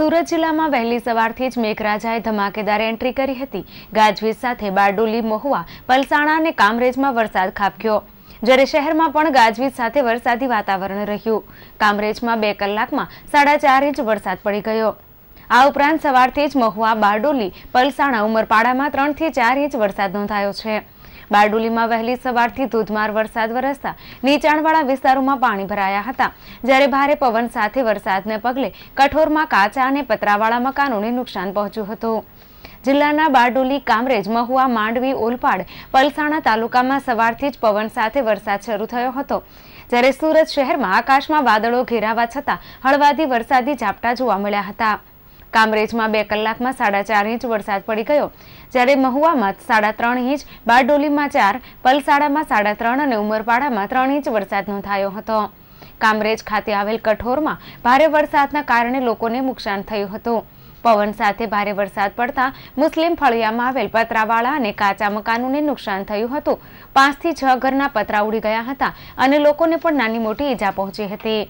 સુરત જિલ્લામાં વહેલી સવારથી જ મેઘરાજાએ ધમાકેદાર એન્ટ્રી કરી હતી ગાજવીજ સાથે બારડોલી મહુવા પલસાણા અને કામરેજમાં વરસાદ ખાબક્યો જ્યારે શહેરમાં પણ ગાજવીજ સાથે વરસાદી વાતાવરણ રહ્યું કામરેજમાં બે કલાકમાં સાડા ચાર ઇંચ વરસાદ પડી ગયો આ ઉપરાંત સવારથી જ મહુવા બારડોલી પલસાણા ઉમરપાડામાં ત્રણથી ચાર ઇંચ વરસાદ નોંધાયો છે બારડોલીમાં વહેલી સવારથી ધોધમાર વરસાદ વરસતા નીચાણવાળા વિસ્તારોમાં પાણી ભરાયા હતા જ્યારે ભારે પવન સાથે વરસાદને પગલે કઠોરમાં કાચા અને પતરાવાળા મકાનોને નુકસાન પહોંચ્યું હતું જિલ્લાના બારડોલી કામરેજ મહુવા માંડવી ઓલપાડ પલસાણા તાલુકામાં સવારથી જ પવન સાથે વરસાદ શરૂ થયો હતો જ્યારે સુરત શહેરમાં આકાશમાં વાદળો ઘેરાવા છતાં હળવાથી વરસાદી ઝાપટા જોવા મળ્યા હતા કામરેજમાં બે કલાકમાં સાડા ચાર ઇંચ વરસાદ પડી ગયો જ્યારે મહુવામાં સાડા ત્રણ ઇંચ બારડોલીમાં ચાર પલસાડામાં સાડા ત્રણ અને ઉમરપાડામાં ત્રણ ઇંચ વરસાદ નોંધાયો હતો કામરેજ ખાતે આવેલ કઠોરમાં ભારે વરસાદના કારણે લોકોને નુકસાન થયું હતું પવન સાથે ભારે વરસાદ પડતા મુસ્લિમ ફળિયામાં આવેલ પતરાવાળા અને કાચા મકાનોને નુકસાન થયું હતું પાંચથી છ ઘરના પતરા ઉડી ગયા હતા અને લોકોને પણ નાની મોટી ઈજા પહોંચી હતી